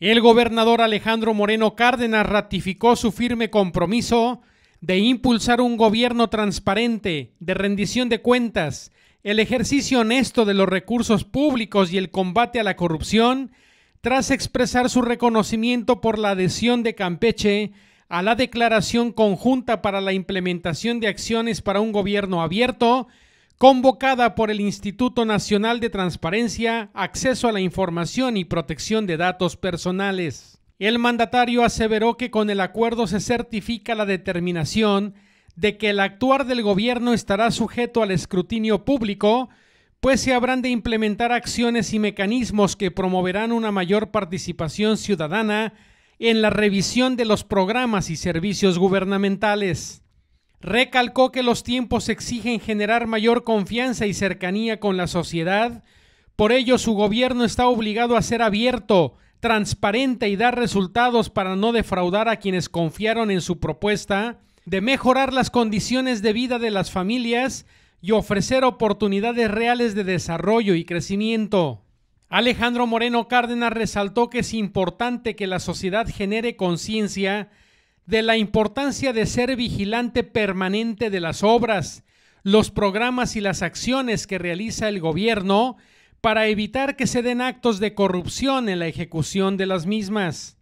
El gobernador Alejandro Moreno Cárdenas ratificó su firme compromiso de impulsar un gobierno transparente, de rendición de cuentas, el ejercicio honesto de los recursos públicos y el combate a la corrupción, tras expresar su reconocimiento por la adhesión de Campeche a la Declaración Conjunta para la Implementación de Acciones para un Gobierno Abierto convocada por el Instituto Nacional de Transparencia, Acceso a la Información y Protección de Datos Personales. El mandatario aseveró que con el acuerdo se certifica la determinación de que el actuar del gobierno estará sujeto al escrutinio público, pues se habrán de implementar acciones y mecanismos que promoverán una mayor participación ciudadana en la revisión de los programas y servicios gubernamentales. Recalcó que los tiempos exigen generar mayor confianza y cercanía con la sociedad. Por ello, su gobierno está obligado a ser abierto, transparente y dar resultados para no defraudar a quienes confiaron en su propuesta de mejorar las condiciones de vida de las familias y ofrecer oportunidades reales de desarrollo y crecimiento. Alejandro Moreno Cárdenas resaltó que es importante que la sociedad genere conciencia de la importancia de ser vigilante permanente de las obras, los programas y las acciones que realiza el gobierno para evitar que se den actos de corrupción en la ejecución de las mismas.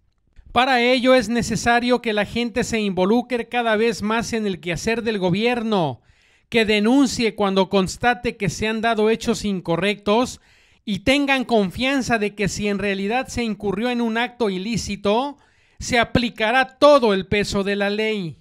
Para ello es necesario que la gente se involucre cada vez más en el quehacer del gobierno, que denuncie cuando constate que se han dado hechos incorrectos y tengan confianza de que si en realidad se incurrió en un acto ilícito, se aplicará todo el peso de la ley.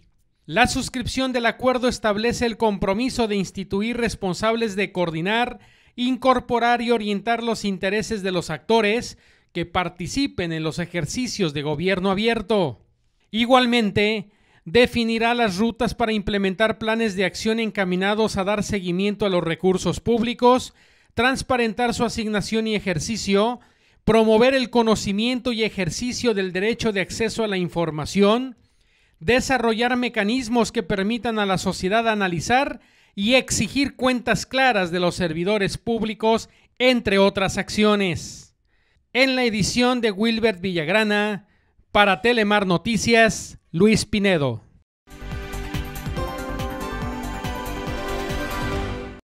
La suscripción del acuerdo establece el compromiso de instituir responsables de coordinar, incorporar y orientar los intereses de los actores que participen en los ejercicios de gobierno abierto. Igualmente, definirá las rutas para implementar planes de acción encaminados a dar seguimiento a los recursos públicos, transparentar su asignación y ejercicio, promover el conocimiento y ejercicio del derecho de acceso a la información, desarrollar mecanismos que permitan a la sociedad analizar y exigir cuentas claras de los servidores públicos, entre otras acciones. En la edición de Wilbert Villagrana, para Telemar Noticias, Luis Pinedo.